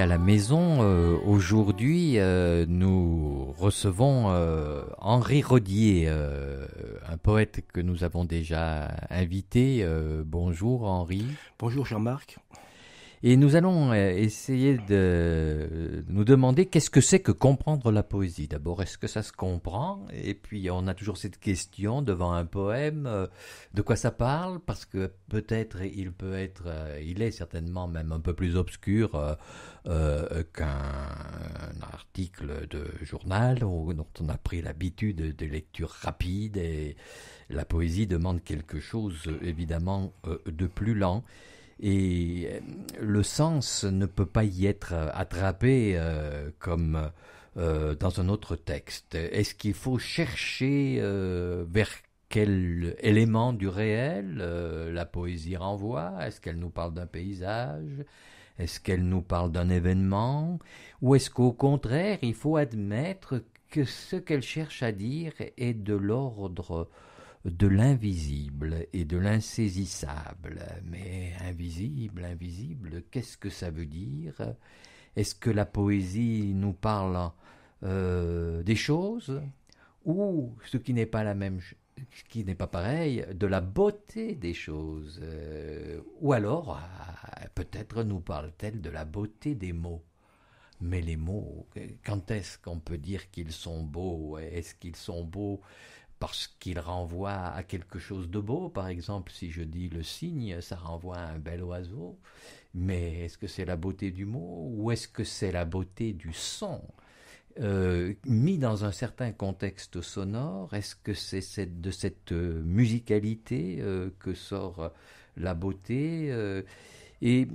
à la maison, euh, aujourd'hui euh, nous recevons euh, Henri Rodier, un poète que nous avons déjà invité. bonjour Henri. Bonjour Jean-Marc. Et nous allons euh, essayer de nous demander qu'est-ce que c'est que comprendre la poésie. D'abord, est-ce que ça se comprend Et puis, on a toujours cette question devant un poème, euh, de quoi ça parle Parce que peut-être il peut être, euh, il est certainement même un peu plus obscur qu'un article de journal dont on a pris l'habitude de lecture rapide. Et la poésie demande quelque chose, évidemment, de plus lent. Et euh, le sens ne peut pas y être euh, attrapé euh, comme dans un autre texte. Est-ce qu'il faut chercher vers quel élément du réel la poésie renvoie Est-ce qu'elle nous parle d'un paysage Est-ce qu'elle nous parle d'un événement Ou est-ce qu'au contraire, il faut admettre que ce qu'elle cherche à dire est de l'ordre de l'invisible et de l'insaisissable. Mais invisible, invisible, qu'est-ce que ça veut dire Est-ce que la poésie nous parle euh, des choses ou ce qui n'est pas la même ce qui n'est pas pareil, de la beauté des choses. Euh, ou alors, ah, peut-être nous parle-t-elle de la beauté des mots. Mais les mots, quand est-ce qu'on peut dire qu'ils sont beaux Est-ce qu'ils sont beaux parce qu'il renvoie à quelque chose de beau. Par exemple, si je dis le cygne, ça renvoie à un bel oiseau. Mais est-ce que c'est la beauté du mot ou est-ce que c'est la beauté du son euh, mis dans un certain contexte sonore, est-ce que c'est de cette euh, musicalité euh, que sort la beauté et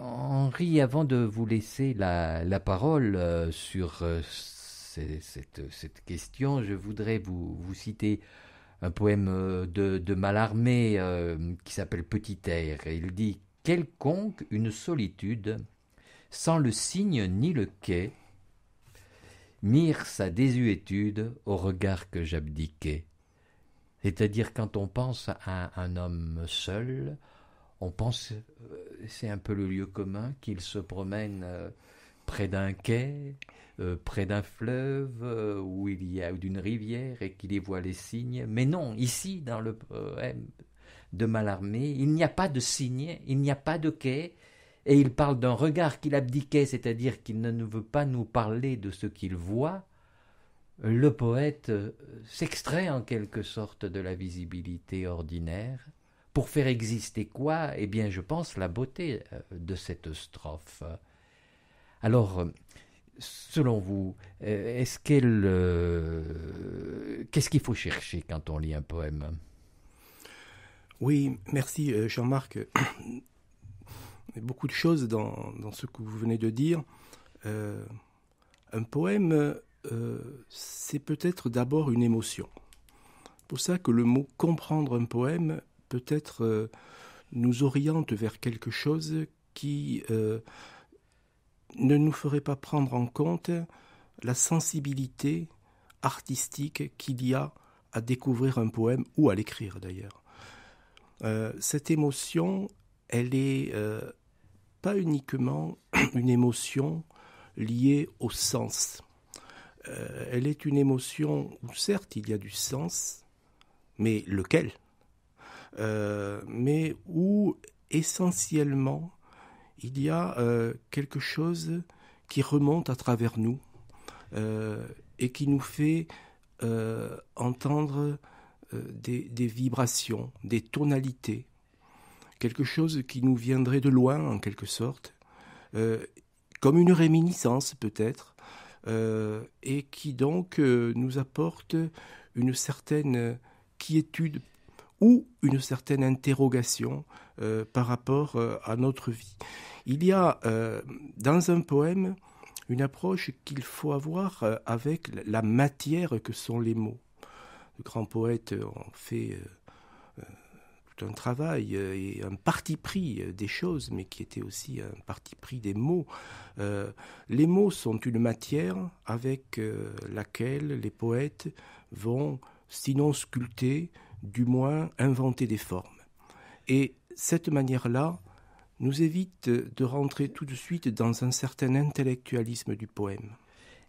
Henri, avant de vous laisser la, la parole sur cette, question, je voudrais vous, citer un poème euh, de, de Mallarmé euh, qui s'appelle Petit air. il dit Quelconque une solitude, sans le signe ni le quai, mire sa désuétude au regard que j'abdiquais. C'est-à-dire, quand on pense à un homme seul, on pense, euh, c'est un peu le lieu commun, qu'il se promène près d'un quai, euh, près d'un fleuve euh, où il y a d'une rivière et qu'il y voit les signes. Mais non, ici dans le poème de Mallarmé, il n'y a pas de signes, il n'y a pas de quai. Et il parle d'un regard qu'il abdiquait, c'est-à-dire qu'il ne veut pas nous parler de ce qu'il voit, le poète euh, s'extrait en quelque sorte de la visibilité ordinaire pour faire exister quoi Eh bien, je pense la beauté de cette strophe. Alors, selon vous, euh, est-ce qu'elle, euh, qu'est-ce qu'il faut chercher quand on lit un poème Oui, merci euh, Jean-Marc. Beaucoup de choses dans, ce que vous venez de dire. un poème, c'est peut-être d'abord une émotion. C'est pour ça que le mot comprendre un poème peut-être nous oriente vers quelque chose qui ne nous ferait pas prendre en compte la sensibilité artistique qu'il y a à découvrir un poème ou à l'écrire d'ailleurs. Euh, cette émotion, elle est euh, pas uniquement une émotion liée au sens. Euh, elle est une émotion où certes il y a du sens, mais lequel Mais où essentiellement il y a euh, quelque chose qui remonte à travers nous euh, et qui nous fait euh, entendre des, des, vibrations, des tonalités, quelque chose qui nous viendrait de loin en quelque sorte, comme une réminiscence peut-être, et qui donc nous apporte une certaine quiétude ou une certaine interrogation euh, par rapport euh, à notre vie. Il y a euh, dans un poème une approche qu'il faut avoir avec la matière que sont les mots. Le grand poète en fait tout un travail et un parti pris des choses, mais qui était aussi un parti pris des mots. les mots sont une matière avec laquelle les poètes vont sinon sculpter, du moins inventer des formes. Et cette manière-là nous évite de rentrer tout de suite dans un certain intellectualisme du poème.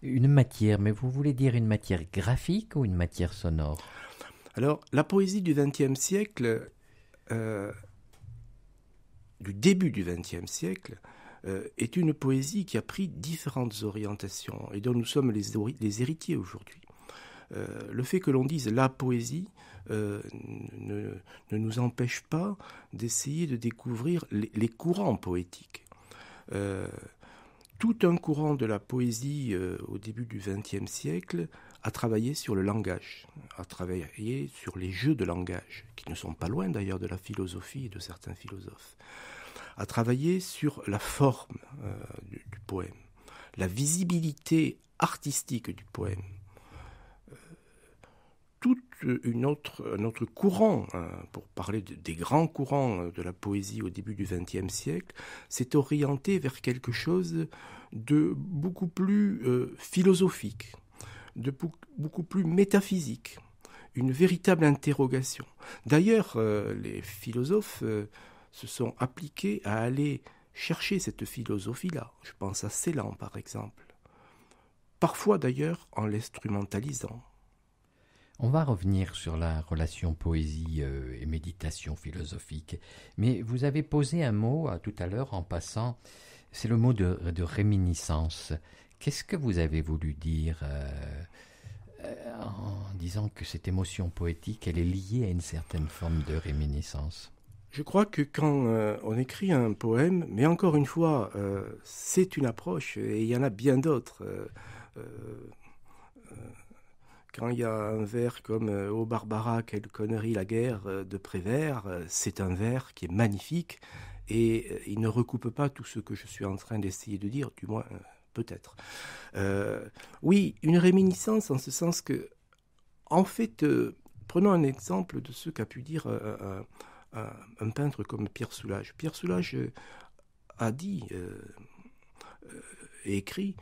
Une matière, mais vous voulez dire une matière graphique ou une matière sonore Alors, la poésie du XXe siècle, euh, du début du XXe siècle, euh, est une poésie qui a pris différentes orientations et dont nous sommes les héritiers aujourd'hui. Euh, le fait que l'on dise la poésie euh, ne, nous empêche pas d'essayer de découvrir les, courants poétiques euh, tout un courant de la poésie au début du XXe siècle a travaillé sur le langage, a travaillé sur les jeux de langage, qui ne sont pas loin d'ailleurs de la philosophie et de certains philosophes, a travaillé sur la forme du poème, la visibilité artistique du poème une autre, un autre courant, hein, pour parler des grands courants euh, de la poésie au début du XXe siècle, s'est orienté vers quelque chose de beaucoup plus euh, philosophique, de beaucoup plus métaphysique, une véritable interrogation. D'ailleurs, euh, les philosophes se sont appliqués à aller chercher cette philosophie-là. Je pense à Célan, par exemple. Parfois d'ailleurs en l'instrumentalisant. On va revenir sur la relation poésie euh, et méditation philosophique, mais vous avez posé un mot euh, tout à l'heure en passant, c'est le mot de, réminiscence. Qu'est-ce que vous avez voulu dire euh, en disant que cette émotion poétique, elle est liée à une certaine forme de réminiscence je crois que quand on écrit un poème, mais encore une fois, c'est une approche et il y en a bien d'autres. Quand il y a un vers comme Ô euh, Oh Barbara, quelle connerie la guerre euh, de Prévert, euh, c'est un vers qui est magnifique et il ne recoupe pas tout ce que je suis en train d'essayer de dire, du moins peut-être. oui, une réminiscence en ce sens que, en fait, prenons un exemple de ce qu'a pu dire un, peintre comme Pierre Soulage. Pierre Soulage a dit et écrit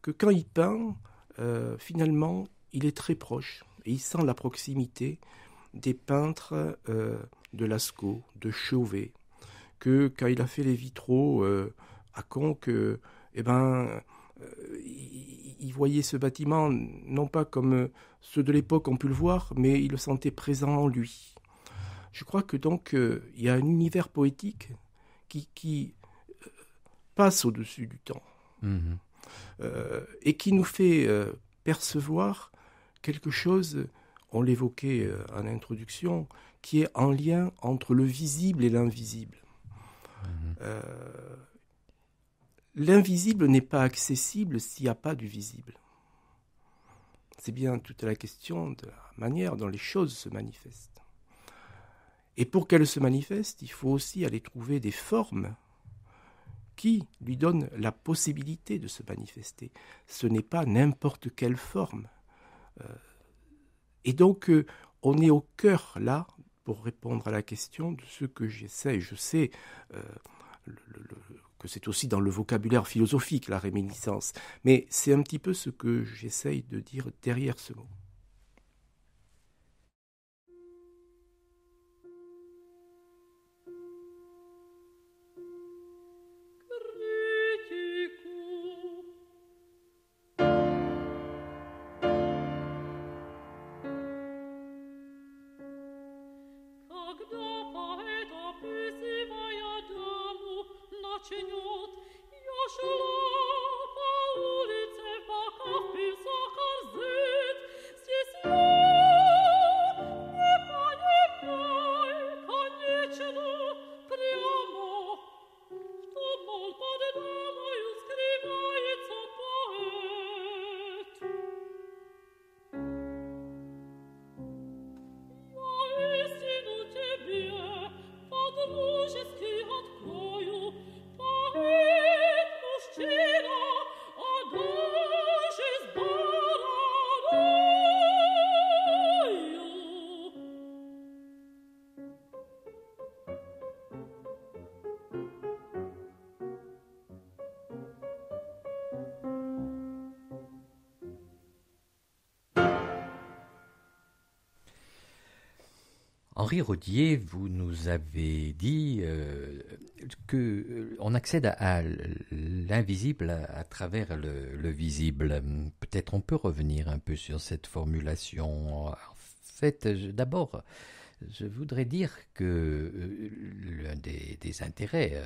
que quand il peint, euh, finalement, il est très proche et il sent la proximité des peintres euh, de Lascaux, de Chauvet, que quand il a fait les vitraux euh, à Conques, eh ben, il, voyait ce bâtiment non pas comme ceux de l'époque ont pu le voir, mais il le sentait présent en lui. Je crois que donc il y a un univers poétique qui, passe au-dessus du temps. Mhm. Euh, et qui nous fait euh, percevoir quelque chose, on l'évoquait euh, en introduction, qui est en lien entre le visible et l'invisible. Mhm. l'invisible n'est pas accessible s'il n'y a pas du visible. C'est bien toute la question de la manière dont les choses se manifestent. Et pour qu'elles se manifestent, il faut aussi aller trouver des formes qui lui donne la possibilité de se manifester. Ce n'est pas n'importe quelle forme. Euh, et donc, euh, on est au cœur là, pour répondre à la question, de ce que j'essaie. Je sais euh, que c'est aussi dans le vocabulaire philosophique la réminiscence, mais c'est un petit peu ce que j'essaye de dire derrière ce mot. Henri Rodier, vous nous avez dit qu'on euh, que euh, on accède à, l'invisible à, travers le, visible. Peut-être on peut revenir un peu sur cette formulation. En fait, d'abord, je voudrais dire que euh, l'un des, intérêts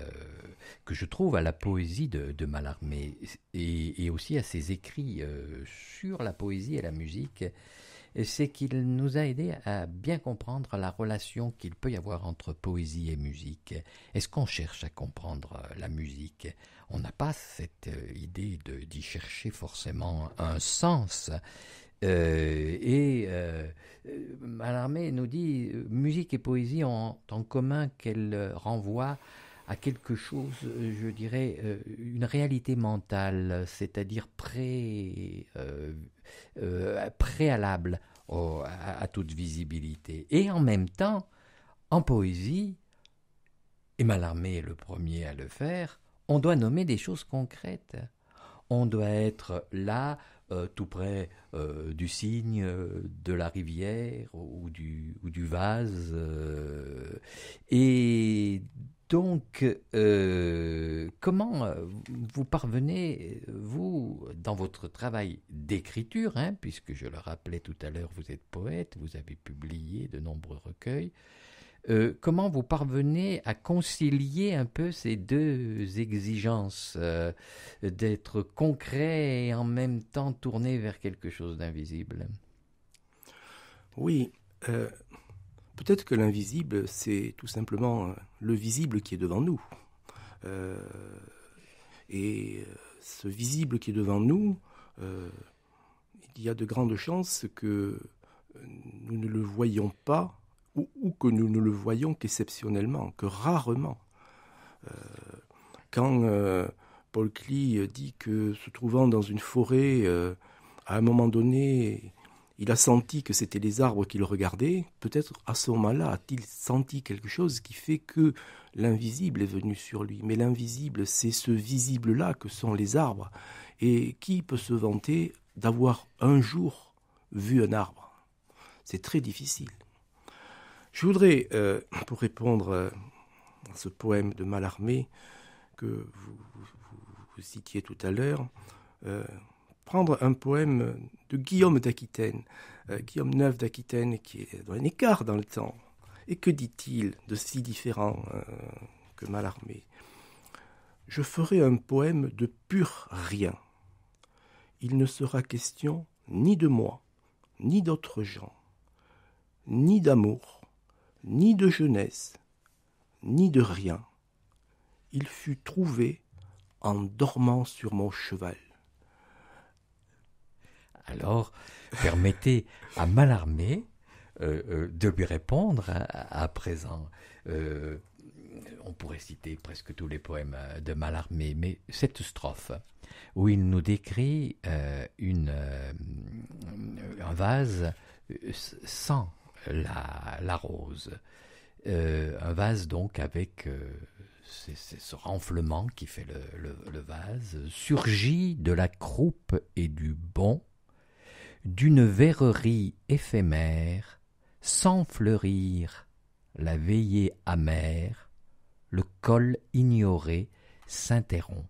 que je trouve à la poésie de, de Mallarmé et, et, aussi à ses écrits sur la poésie et la musique, c'est qu'il nous a aidé à bien comprendre la relation qu'il peut y avoir entre poésie et musique. Est-ce qu'on cherche à comprendre euh, la musique On n'a pas cette euh, idée d'y chercher forcément un sens. Euh, et euh, nous dit musique et poésie ont en commun qu'elles renvoient à quelque chose, je dirais, une réalité mentale, c'est-à-dire pré, euh, préalable à, toute visibilité. Et en même temps, en poésie, et Malarmé est le premier à le faire, on doit nommer des choses concrètes. On doit être là, euh, tout près euh, du cygne, de la rivière ou du, ou du vase. et donc, euh, comment euh, vous parvenez, vous, dans votre travail d'écriture, hein, puisque je le rappelais tout à l'heure, vous êtes poète, vous avez publié de nombreux recueils, euh, comment vous parvenez à concilier un peu ces deux exigences d'être concret et en même temps tourné vers quelque chose d'invisible Oui, Peut-être que l'invisible, c'est tout simplement euh, le visible qui est devant nous. Euh, et euh, ce visible qui est devant nous, il y a de grandes chances que nous ne le voyons pas ou, que nous ne le voyons qu'exceptionnellement, que rarement. quand Paul Klee dit que se trouvant dans une forêt, à un moment donné, il a senti que c'était les arbres qui le regardaient. Peut-être à ce moment-là a-t-il senti quelque chose qui fait que l'invisible est venu sur lui. Mais l'invisible, c'est ce visible-là que sont les arbres. Et qui peut se vanter d'avoir un jour vu un arbre C'est très difficile. Je voudrais, euh, pour répondre euh, à ce poème de Malarmé que vous, citiez tout à l'heure, euh, prendre un poème de Guillaume d'Aquitaine, euh, Guillaume IX d'Aquitaine, qui est dans un écart dans le temps. Et que dit-il de si différent euh, que que armé Je ferai un poème de pur rien. Il ne sera question ni de moi, ni d'autres gens, ni d'amour, ni de jeunesse, ni de rien. Il fut trouvé en dormant sur mon cheval alors permettez à Malarmé euh, euh, de lui répondre hein, à, présent. Euh, on pourrait citer presque tous les poèmes de Malarmé mais cette strophe où il nous décrit un vase sans la, rose. un vase donc avec ce renflement qui fait le, vase, surgit de la croupe et du bon d'une verrerie éphémère, sans fleurir, la veillée amère, le col ignoré s'interrompt.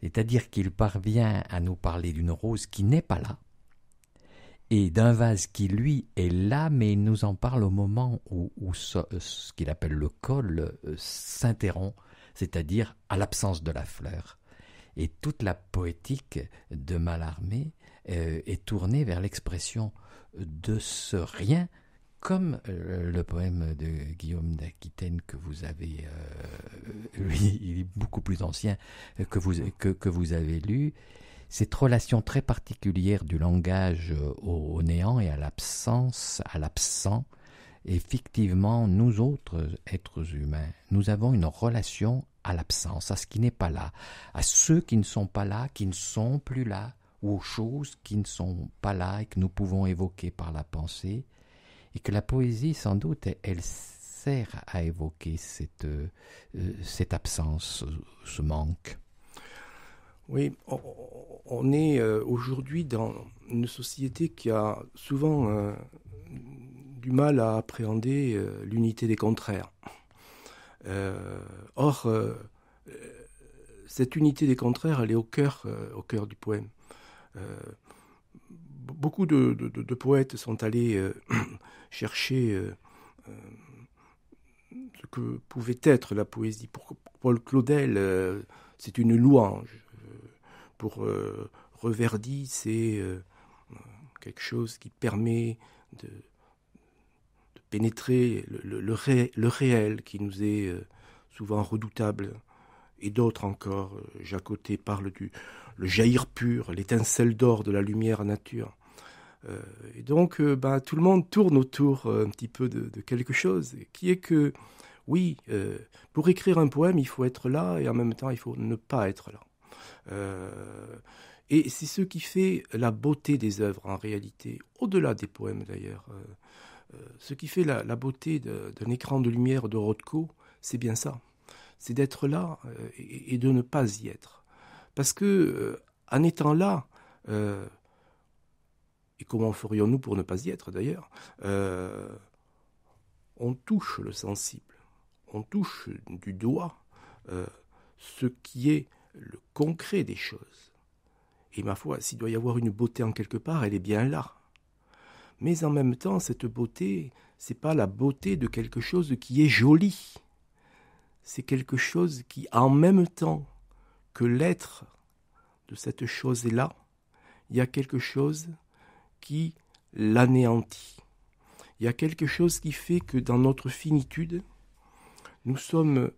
C'est-à-dire qu'il parvient à nous parler d'une rose qui n'est pas là, et d'un vase qui, lui, est là, mais il nous en parle au moment où, ce, qu'il appelle le col euh, s'interrompt, c'est-à-dire à, l'absence de la fleur. Et toute la poétique de Mallarmé euh, est tournée vers l'expression de ce rien, comme euh, le poème de Guillaume d'Aquitaine que vous avez, euh, il est beaucoup plus ancien que vous, avez lu, cette relation très particulière du langage au, néant et à l'absence, à l'absent, et effectivement, nous autres êtres humains, nous avons une relation à l'absence, à ce qui n'est pas là, à ceux qui ne sont pas là, qui ne sont plus là, ou aux choses qui ne sont pas là et que nous pouvons évoquer par la pensée, et que la poésie, sans doute, elle sert à évoquer cette, euh, cette absence, ce manque. Oui, on est euh, aujourd'hui dans une société qui a souvent euh, du mal à appréhender l'unité des contraires. or, cette unité des contraires, elle est au cœur, au cœur du poème. Euh, beaucoup de, poètes sont allés euh, chercher euh, ce que pouvait être la poésie. Pour Paul Claudel, c'est une louange. Pour Reverdy, c'est quelque chose qui permet de, pénétrer le, réel qui nous est souvent redoutable et d'autres encore. Euh, côté parle du le jaillir pur, l'étincelle d'or de la lumière nature. Euh, et donc, euh, ben tout le monde tourne autour un petit peu de, quelque chose, qui est que, oui, pour écrire un poème, il faut être là, et en même temps, il faut ne pas être là. et c'est ce qui fait la beauté des œuvres, en réalité, au-delà des poèmes d'ailleurs. ce qui fait la, la beauté d'un écran de lumière de Rothko, c'est bien ça c'est d'être là euh, et, de ne pas y être. Parce que euh, en étant là, euh, et comment ferions-nous pour ne pas y être d'ailleurs, on touche le sensible, on touche du doigt ce qui est le concret des choses. Et ma foi, s'il doit y avoir une beauté en quelque part, elle est bien là. Mais en même temps, cette beauté, c'est pas la beauté de quelque chose qui est joli, c'est quelque chose qui, en même temps que l'être de cette chose est là, il y a quelque chose qui l'anéantit. Il y a quelque chose qui fait que dans notre finitude, nous sommes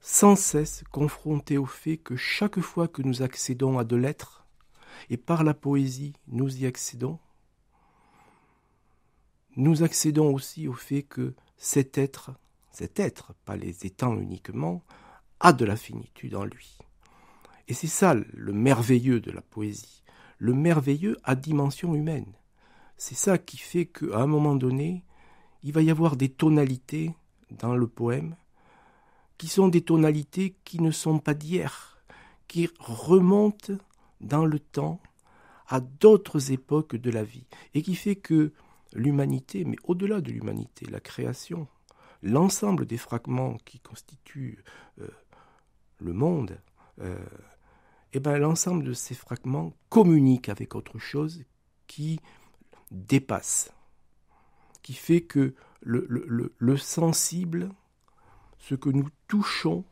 sans cesse confrontés au fait que chaque fois que nous accédons à de l'être, et par la poésie nous y accédons, nous accédons aussi au fait que cet être cet être, pas les étangs uniquement, a de la finitude en lui. Et c'est ça le merveilleux de la poésie. Le merveilleux à dimension humaine. C'est ça qui fait qu'à un moment donné, il va y avoir des tonalités dans le poème qui sont des tonalités qui ne sont pas d'hier, qui remontent dans le temps à d'autres époques de la vie et qui fait que l'humanité, mais au-delà de l'humanité, la création, l'ensemble des fragments qui constituent euh, le monde, euh, eh ben, l'ensemble de ces fragments communique avec autre chose qui dépasse, qui fait que le sensible, ce que nous touchons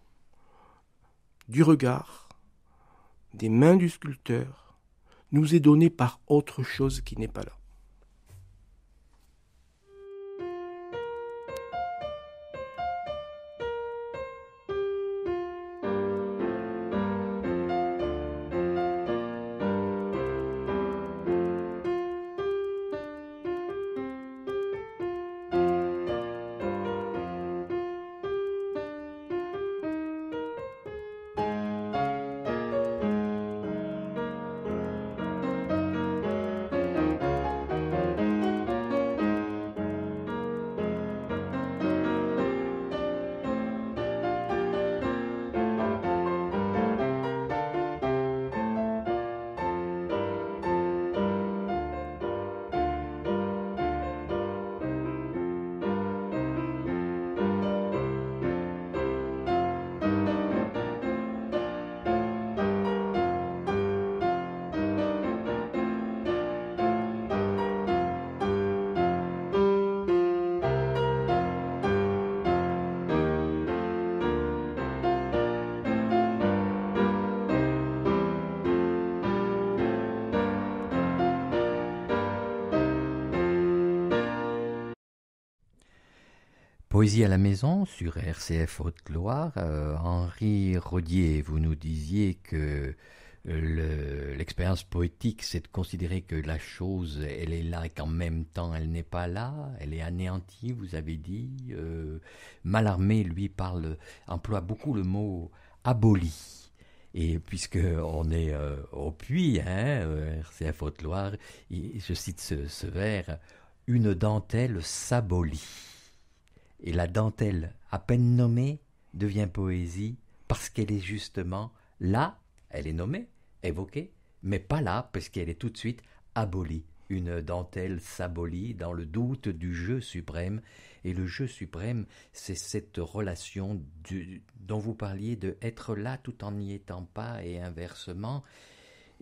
du regard, des mains du sculpteur, nous est donné par autre chose qui n'est pas là. Poésie à la maison sur RCF Haute-Loire. Euh, Henri Rodier, vous nous disiez que l'expérience poétique, c'est de considérer que la chose, elle est là et qu'en même temps, elle n'est pas là, elle est anéantie, vous avez dit. Euh, lui, parle, emploie beaucoup le mot aboli. Et puisque on est euh, au puits, hein, euh, RCF Haute-Loire, je cite ce, ce vers, une dentelle s'abolit. Et la dentelle, à peine nommée, devient poésie parce qu'elle est justement là, elle est nommée, évoquée, mais pas là parce qu'elle est tout de suite abolie. Une dentelle s'abolit dans le doute du jeu suprême, et le jeu suprême, c'est cette relation du, dont vous parliez de être là tout en n'y étant pas et inversement.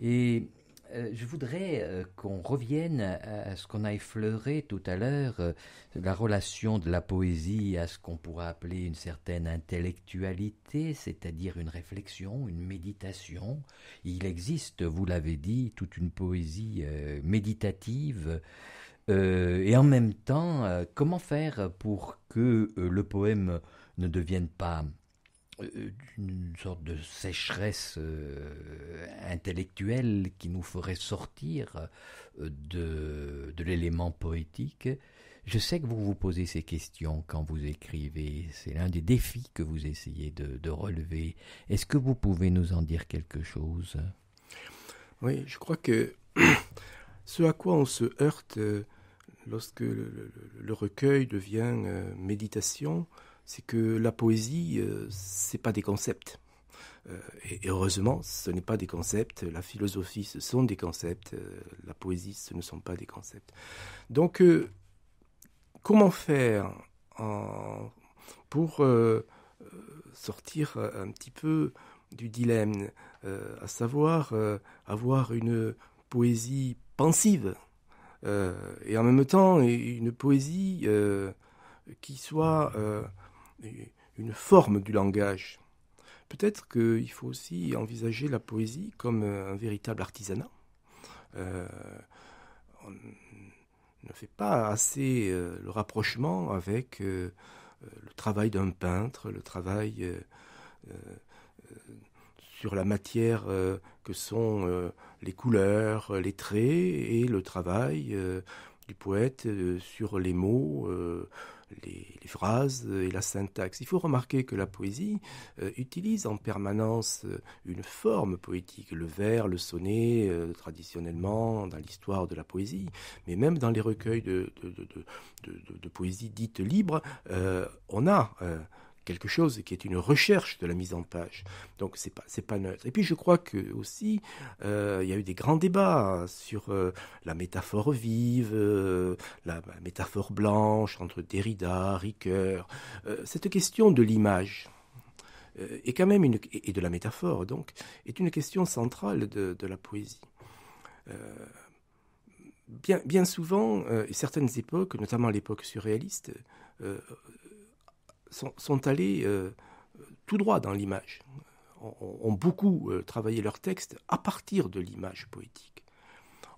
Et euh, je voudrais euh, qu'on revienne à ce qu'on a effleuré tout à l'heure, euh, la relation de la poésie à ce qu'on pourrait appeler une certaine intellectualité, c'est-à-dire une réflexion, une méditation. Il existe, vous l'avez dit, toute une poésie méditative. et en même temps, comment faire pour que le poème ne devienne pas euh, euh, d'une sorte de sécheresse euh, intellectuelle qui nous ferait sortir de, l'élément poétique. Je sais que vous vous posez ces questions quand vous écrivez, c'est l'un des défis que vous essayez de, relever. Est-ce que vous pouvez nous en dire quelque chose Oui, je crois que ce à quoi on se heurte lorsque le recueil devient méditation, c'est que la poésie, ce euh, c'est pas des concepts. Euh, et, heureusement, ce n'est pas des concepts. La philosophie, ce sont des concepts. Euh, la poésie, ce ne sont pas des concepts. Donc, comment faire pour sortir un petit peu du dilemme, à savoir avoir une poésie pensive et en même temps une poésie qui soit une forme du langage. Peut-être qu'il faut aussi envisager la poésie comme euh, un véritable artisanat. Euh, on ne fait pas assez euh, le rapprochement avec le travail d'un peintre, le travail sur la matière que sont les couleurs, les traits, et le travail du poète sur les mots, les, phrases et la syntaxe. Il faut remarquer que la poésie euh, utilise en permanence euh, une forme poétique, le vers, le sonnet, euh, traditionnellement dans l'histoire de la poésie, mais même dans les recueils de, de, poésie dite libre, on a quelque chose qui est une recherche de la mise en page. Donc c'est pas pas neutre. Et puis je crois que aussi euh, il y a eu des grands débats hein, sur euh, la métaphore vive, euh, la, métaphore blanche entre Derrida, Ricoeur. cette question de l'image est quand même une et de la métaphore donc est une question centrale de, de la poésie. Bien, bien, souvent, certaines époques, notamment l'époque surréaliste, sont, allés euh, tout droit dans l'image, ont, beaucoup euh, travaillé leur texte à partir de l'image poétique.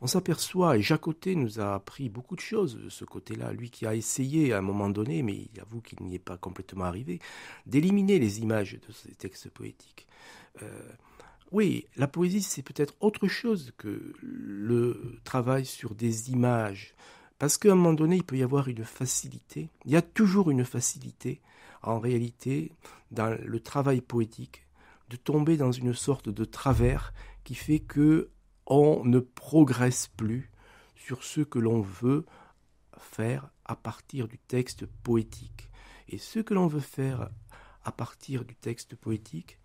On s'aperçoit, et Jacotet nous a appris beaucoup de choses de ce côté-là, lui qui a essayé à un moment donné, mais il avoue qu'il n'y est pas complètement arrivé, d'éliminer les images de ses textes poétiques. Euh, oui, la poésie, c'est peut-être autre chose que le travail sur des images, parce qu'à un moment donné, il peut y avoir une facilité, il y a toujours une facilité, en réalité, dans le travail poétique, de tomber dans une sorte de travers qui fait que on ne progresse plus sur ce que l'on veut faire à partir du texte poétique. Et ce que l'on veut faire à partir du texte poétique,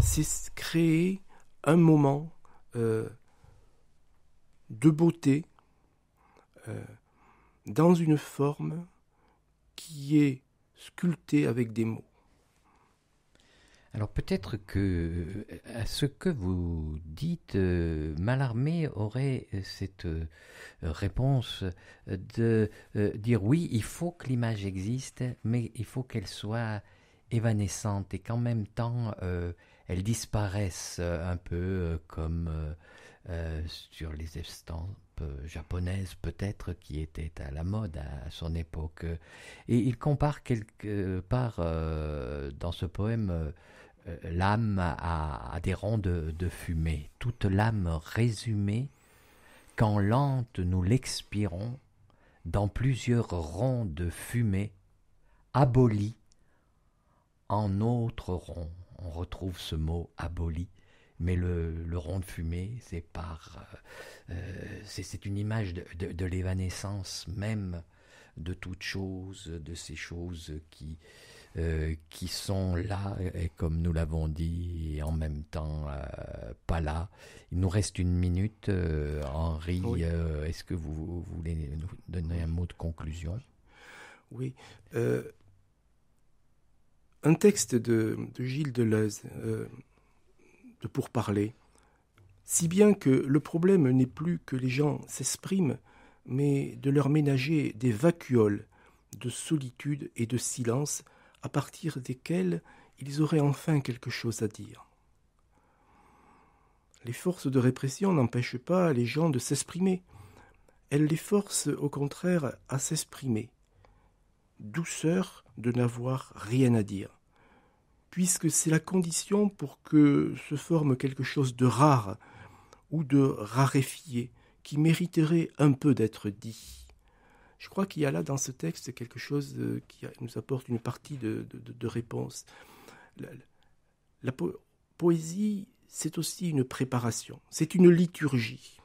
c'est créer un moment euh, de beauté, euh, dans une forme qui est sculptée avec des mots. Alors peut-être que, euh, à ce que vous dites, euh, Malarmé aurait euh, cette réponse de dire oui, il faut que l'image existe, mais il faut qu'elle soit évanescente et qu'en même temps elle disparaisse un peu comme euh, sur les estampes euh, japonaises peut-être qui étaient à la mode à, son époque. Et il compare quelque part euh, dans ce poème l'âme à, des ronds de, fumée, toute l'âme résumée quand lente nous l'expirons dans plusieurs ronds de fumée abolie en autres ronds. On retrouve ce mot aboli mais le, rond de fumée, c'est par, euh, euh, c'est une image de, de, l'évanescence même de toutes choses, de ces choses qui, euh, qui sont là, et comme nous l'avons dit, en même temps pas là. Il nous reste une minute. Henri, est-ce que vous, voulez nous donner un mot de conclusion Oui. un texte de Gilles Deleuze, pour parler, Si bien que le problème n'est plus que les gens s'expriment, mais de leur ménager des vacuoles de solitude et de silence à partir desquels ils auraient enfin quelque chose à dire. Les forces de répression n'empêchent pas les gens de s'exprimer. Elles les forcent au contraire à s'exprimer. Douceur de n'avoir rien à dire puisque c'est la condition pour que se forme quelque chose de rare ou de raréfié, qui mériterait un peu d'être dit. Je crois qu'il y a là dans ce texte quelque chose euh, qui nous apporte une partie de, réponse. La, poésie, c'est aussi une préparation, c'est une liturgie.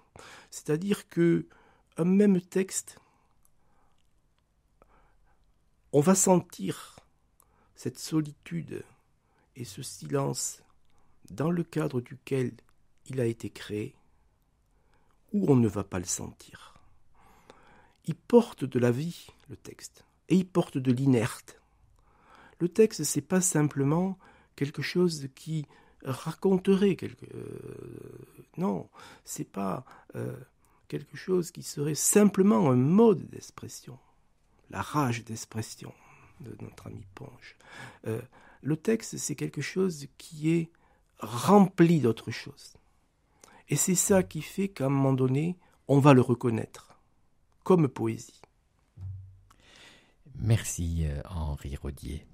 C'est-à-dire que un même texte, on va sentir cette solitude et ce silence dans le cadre duquel il a été créé, où on ne va pas le sentir. Il porte de la vie, le texte, et il porte de l'inerte. Le texte, n'est pas simplement quelque chose qui raconterait quelque. Euh, non, c'est pas euh, quelque chose qui serait simplement un mode d'expression, la rage d'expression de notre ami Ponge. Euh, le texte, c'est quelque chose qui est rempli d'autres choses. Et c'est ça qui fait qu'à un moment donné, on va le reconnaître comme poésie. Merci euh, Henri Rodier.